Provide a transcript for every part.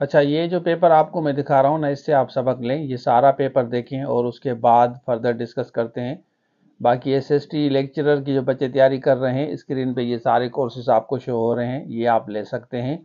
अच्छा ये जो पेपर आपको मैं दिखा रहा हूँ ना इससे आप सबक लें ये सारा पेपर देखें और उसके बाद फर्दर डिस्कस करते हैं बाकी एस एस टी लेक्चरर की जो बच्चे तैयारी कर रहे हैं स्क्रीन पे ये सारे कोर्सेज आपको शो हो रहे हैं ये आप ले सकते हैं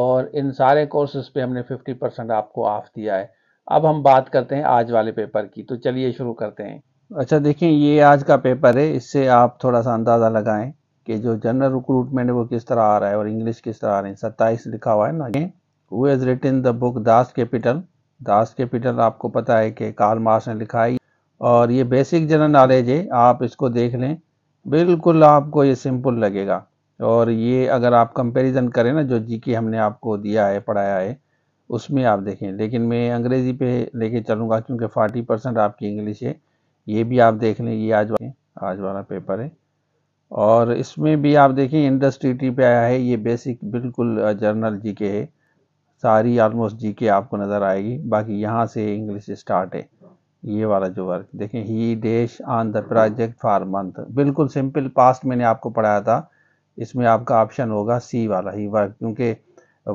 और इन सारे कोर्सेज पे हमने 50 परसेंट आपको ऑफ दिया है अब हम बात करते हैं आज वाले पेपर की तो चलिए शुरू करते हैं अच्छा देखिए ये आज का पेपर है इससे आप थोड़ा सा अंदाज़ा लगाएं कि जो जनरल रिक्रूटमेंट है वो किस तरह आ रहा है और इंग्लिश किस तरह आ रही है सत्ताईस लिखा हुआ है ना who has written the book Das Kapital Das Kapital आपको पता है कि कार्ल मार्क्स ने लिखा है और ये बेसिक जनरल नॉलेज है आप इसको देख लें बिल्कुल आपको ये सिंपल लगेगा और ये अगर आप कंपैरिजन करें ना जो जी के हमने आपको दिया है पढ़ाया है उसमें आप देखें लेकिन मैं अंग्रेज़ी पे लेके चलूँगा क्योंकि 40 परसेंट आपकी इंग्लिश है ये भी आप देख लें ये आज वाले आज वाला पेपर है और इसमें भी आप देखें इंडस्ट्री टी पे आया है ये बेसिक बिल्कुल जर्नल जी के है सारी ऑलमोस्ट जी के आपको नज़र आएगी बाकी यहाँ से इंग्लिश स्टार्ट है ये वाला जो वर्क देखें he dash on the project for month बिल्कुल सिंपल पास्ट मैंने आपको पढ़ाया था इसमें आपका ऑप्शन होगा सी वाला ही वर्क क्योंकि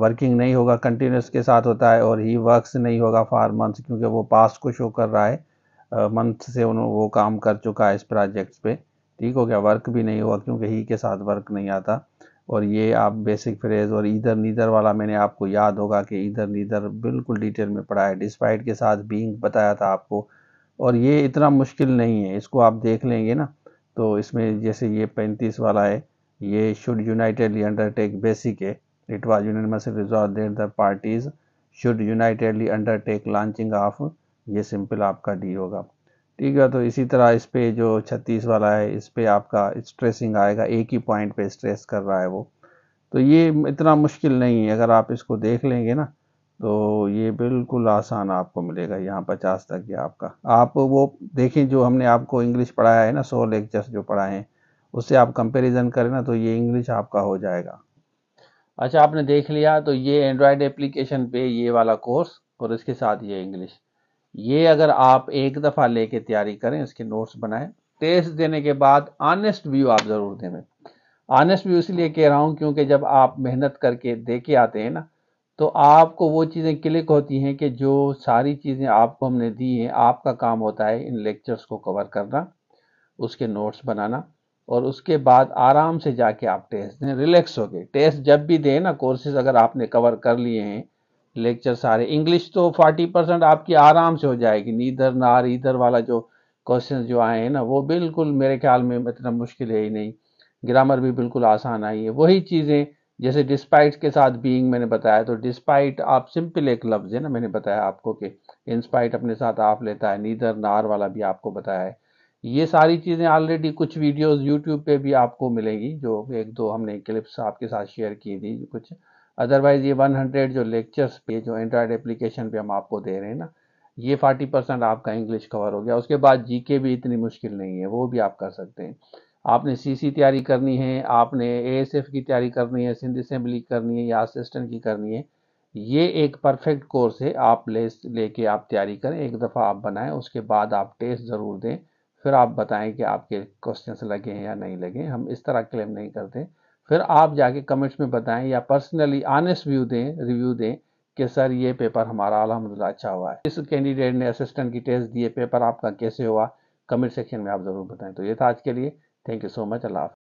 वर्किंग नहीं होगा कंटिन्यूस के साथ होता है और ही वर्क नहीं होगा फॉर मंथ क्योंकि वो पास्ट को शो कर रहा है मंथ से उन्होंने वो काम कर चुका है इस प्रोजेक्ट पे ठीक हो गया वर्क भी नहीं हुआ क्योंकि ही के साथ वर्क नहीं आता और ये आप बेसिक फ्रेज और इधर नीदर वाला मैंने आपको याद होगा कि इधर नीधर बिल्कुल डिटेल में पढ़ा है डिस्पाइट के साथ बींग बताया था आपको और ये इतना मुश्किल नहीं है इसको आप देख लेंगे ना तो इसमें जैसे ये पैंतीस वाला है ये शुड यूनाइटेडली अंडरटेक बेसिक है it was unanimous resolve that the parties should unitedly undertake launching of ये सिंपल आपका डी होगा ठीक है तो इसी तरह इस पे जो छत्तीस वाला है इस पे आपका स्ट्रेसिंग आएगा एक ही पॉइंट पे स्ट्रेस कर रहा है वो तो ये इतना मुश्किल नहीं है अगर आप इसको देख लेंगे ना तो ये बिल्कुल आसान आपको मिलेगा यहाँ पचास तक ये आपका आप वो देखें जो हमने आपको इंग्लिश पढ़ाया है ना सौ लेक्चर्स जो पढ़ाए हैं उससे आप कंपेरिजन करें ना तो ये इंग्लिश आपका हो जाएगा अच्छा आपने देख लिया तो ये एंड्रॉयड एप्लीकेशन पे ये वाला कोर्स और इसके साथ ये इंग्लिश ये अगर आप एक दफ़ा लेके तैयारी करें इसके नोट्स बनाएं टेस्ट देने के बाद ऑनेस्ट व्यू आप ज़रूर दें ऑनेस्ट व्यू इसलिए कह रहा हूँ क्योंकि जब आप मेहनत करके दे के आते हैं ना तो आपको वो चीज़ें क्लिक होती हैं कि जो सारी चीज़ें आपको हमने दी हैं आपका काम होता है इन लेक्चर्स को कवर करना उसके नोट्स बनाना और उसके बाद आराम से जाके आप टेस्ट दें रिलैक्स हो गए टेस्ट जब भी दें ना कोर्सेज अगर आपने कवर कर लिए हैं लेक्चर सारे इंग्लिश तो 40 परसेंट आपकी आराम से हो जाएगी नीधर नार इधर वाला जो क्वेश्चन जो आए हैं ना वो बिल्कुल मेरे ख्याल में इतना मुश्किल है ही नहीं ग्रामर भी बिल्कुल आसान आई है वही चीज़ें जैसे डिस्पाइट के साथ बीइंग मैंने बताया तो डिस्पाइट आप सिंपल एक लफ्ज़ है ना मैंने बताया आपको कि इंस्पाइट अपने साथ आप लेता है नीदर नार वाला भी आपको बताया है ये सारी चीज़ें ऑलरेडी कुछ वीडियोस यूट्यूब पे भी आपको मिलेगी जो एक दो हमने क्लिप्स आपके साथ शेयर की थी कुछ अदरवाइज़ ये 100 जो लेक्चर्स पे जो एंड्रॉयड एप्लीकेशन पे हम आपको दे रहे हैं ना ये 40 परसेंट आपका इंग्लिश कवर हो गया उसके बाद जीके भी इतनी मुश्किल नहीं है वो भी आप कर सकते हैं आपने सीसी तैयारी करनी है आपने एएसएफ की तैयारी करनी है सिंध असेंबली करनी है या असिस्टेंट की करनी है ये एक परफेक्ट कोर्स है आप ले लेके आप तैयारी करें एक दफ़ा आप बनाएं उसके बाद आप टेस्ट ज़रूर दें फिर आप बताएं कि आपके क्वेश्चंस लगे हैं या नहीं लगे हम इस तरह क्लेम नहीं करते फिर आप जाके कमेंट्स में बताएं या पर्सनली आनेस्ट व्यू दें रिव्यू दें कि सर ये पेपर हमारा अलहमदिल्ला अच्छा हुआ है इस कैंडिडेट ने असिस्टेंट की टेस्ट दिए पेपर आपका कैसे हुआ कमेंट सेक्शन में आप ज़रूर बताएं तो ये था आज के लिए thank you so much Allah